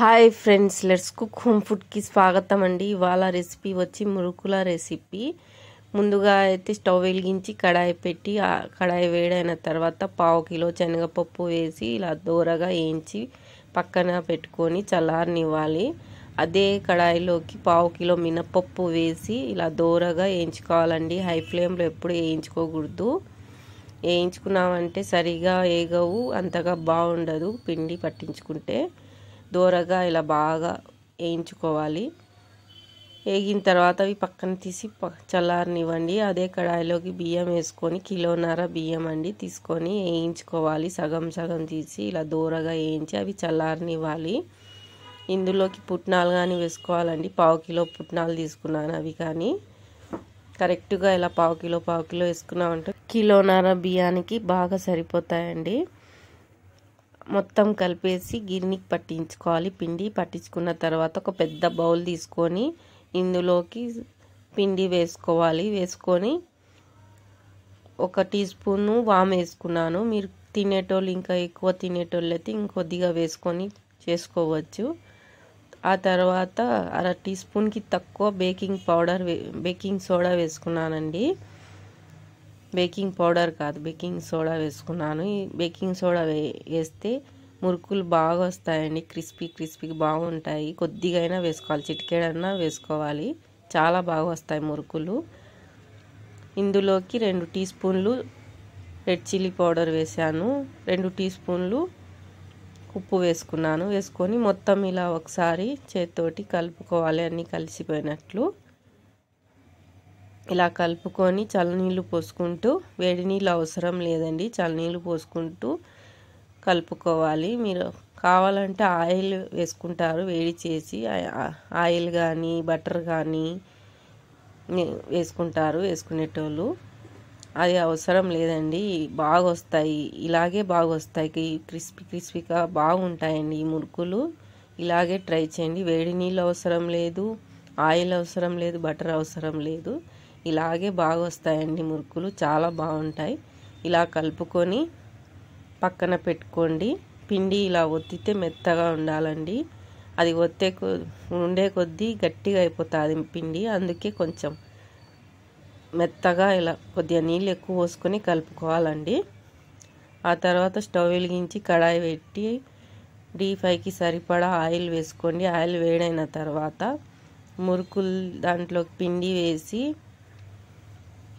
hi friends let's cook home ఫుడ్కి స్వాగతం అండి ఇవాళ రెసిపీ వచ్చి మురుకుల రెసిపీ ముందుగా అయితే స్టవ్ వెలిగించి కడాయి పెట్టి కడాయి వేడైన తర్వాత పావు కిలో శనగపప్పు వేసి ఇలా దోరగా వేయించి పక్కన పెట్టుకొని చల్లారనివ్వాలి అదే కడాయిలోకి పావు కిలో మినపప్పు వేసి ఇలా దోరగా వేయించుకోవాలండి హై ఫ్లేమ్లో ఎప్పుడు వేయించుకోకూడదు వేయించుకున్నామంటే సరిగా వేగవు అంతగా బాగుండదు పిండి పట్టించుకుంటే దూరగా ఇలా బాగా వేయించుకోవాలి వేగిన తర్వాత అవి పక్కన తీసి చల్లారనివ్వండి అదే కడాయిలోకి బియ్యం వేసుకొని కిలోన్నర బియ్యం అండి తీసుకొని వేయించుకోవాలి సగం సగం తీసి ఇలా దూరగా వేయించి అవి చల్లారనివ్వాలి ఇందులోకి పుట్నాలు కానీ వేసుకోవాలండి పావు కిలో పుట్నాలు తీసుకున్నాను అవి కానీ కరెక్ట్గా ఇలా పావు కిలో పావు కిలో వేసుకున్నామంటే కిలోన్నర బియ్యానికి బాగా సరిపోతాయండి మొత్తం కలిపేసి గిన్నెకి పట్టించుకోవాలి పిండి పట్టించుకున్న తర్వాత ఒక పెద్ద బౌల్ తీసుకొని ఇందులోకి పిండి వేసుకోవాలి వేసుకొని ఒక టీ స్పూను వామ్ వేసుకున్నాను మీరు తినేటోళ్ళు ఇంకా ఎక్కువ తినేటోళ్ళు అయితే ఇంకొద్దిగా వేసుకొని చేసుకోవచ్చు ఆ తర్వాత అర టీ స్పూన్కి తక్కువ బేకింగ్ పౌడర్ బేకింగ్ సోడా వేసుకున్నానండి బేకింగ్ పౌడర్ కాదు బేకింగ్ సోడా వేసుకున్నాను ఈ బేకింగ్ సోడా వే వేస్తే మురుకులు బాగా వస్తాయండి క్రిస్పీ క్రిస్పీ బాగుంటాయి కొద్దిగా అయినా వేసుకోవాలి చిటికేడన్నా వేసుకోవాలి చాలా బాగా వస్తాయి మురుకులు ఇందులోకి రెండు టీ స్పూన్లు రెడ్ చిల్లీ పౌడర్ వేసాను రెండు టీ స్పూన్లు ఉప్పు వేసుకున్నాను వేసుకొని మొత్తం ఇలా ఒకసారి చేత్తోటి కలుపుకోవాలి అన్నీ కలిసిపోయినట్లు ఇలా కలుపుకొని చల్లనీళ్ళు పోసుకుంటూ వేడి నీళ్ళు అవసరం లేదండి చల్లనీళ్ళు పోసుకుంటూ కలుపుకోవాలి మీరు కావాలంటే ఆయిల్ వేసుకుంటారు వేడి చేసి ఆయిల్ కానీ బటర్ కానీ వేసుకుంటారు వేసుకునేటోళ్ళు అది అవసరం లేదండి బాగా వస్తాయి ఇలాగే బాగా వస్తాయి క్రిస్పీ క్రిస్పీగా బాగుంటాయండి ఈ మురుకులు ఇలాగే ట్రై చేయండి వేడి నీళ్ళు అవసరం లేదు ఆయిల్ అవసరం లేదు బటర్ అవసరం లేదు ఇలాగే బాగా వస్తాయండి మురుకులు చాలా బాగుంటాయి ఇలా కలుపుకొని పక్కన పెట్టుకోండి పిండి ఇలా ఒత్తితే మెత్తగా ఉండాలండి అది ఒత్తే ఉండే కొద్దీ గట్టిగా అయిపోతుంది పిండి అందుకే కొంచెం మెత్తగా ఇలా కొద్దిగా నీళ్ళు ఎక్కువ పోసుకొని కలుపుకోవాలండి ఆ తర్వాత స్టవ్ వెలిగించి కడాయి పెట్టి డీ ఫైవ్కి సరిపడా ఆయిల్ వేసుకోండి ఆయిల్ వేడైన తర్వాత మురుకులు దాంట్లో పిండి వేసి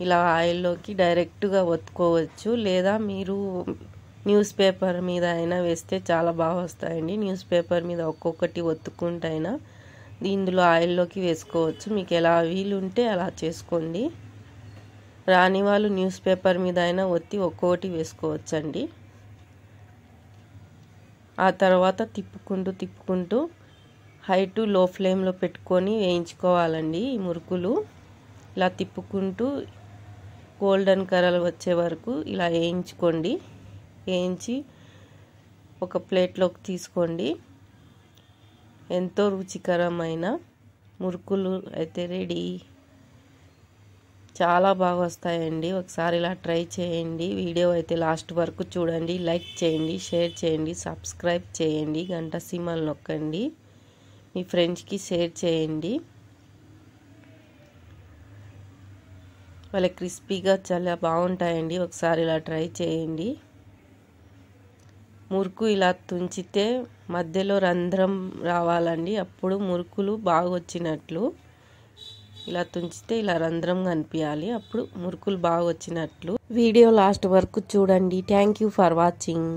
ఇలా ఆయిల్లోకి డైరెక్ట్గా ఒత్తుకోవచ్చు లేదా మీరు న్యూస్ పేపర్ మీద అయినా వేస్తే చాలా బాగా వస్తాయండి న్యూస్ పేపర్ మీద ఒక్కొక్కటి ఒత్తుకుంటైనా ఇందులో ఆయిల్లోకి వేసుకోవచ్చు మీకు ఎలా వీలుంటే అలా చేసుకోండి రాని వాళ్ళు న్యూస్ పేపర్ మీద అయినా ఒత్తి ఒక్కొక్కటి వేసుకోవచ్చండి ఆ తర్వాత తిప్పుకుంటూ తిప్పుకుంటూ హై టు లో ఫ్లేమ్లో పెట్టుకొని వేయించుకోవాలండి ఈ మురుకులు ఇలా తిప్పుకుంటూ గోల్డెన్ కలర్ వచ్చే వరకు ఇలా వేయించుకోండి వేయించి ఒక ప్లేట్లోకి తీసుకోండి ఎంతో రుచికరమైన మురుకులు అయితే రెడీ చాలా బాగా వస్తాయండి ఒకసారి ఇలా ట్రై చేయండి వీడియో అయితే లాస్ట్ వరకు చూడండి లైక్ చేయండి షేర్ చేయండి సబ్స్క్రైబ్ చేయండి గంట సీమలు నొక్కండి మీ ఫ్రెండ్స్కి షేర్ చేయండి వాళ్ళ క్రిస్పీగా చాలా బాగుంటాయండి ఒకసారి ఇలా ట్రై చేయండి మురుకు ఇలా తుంచితే మధ్యలో రంధ్రం రావాలండి అప్పుడు మురుకులు బాగా వచ్చినట్లు ఇలా తుంచితే ఇలా రంధ్రం కనిపించాలి అప్పుడు మురుకులు బాగా వచ్చినట్లు వీడియో లాస్ట్ వరకు చూడండి థ్యాంక్ యూ ఫర్ వాచింగ్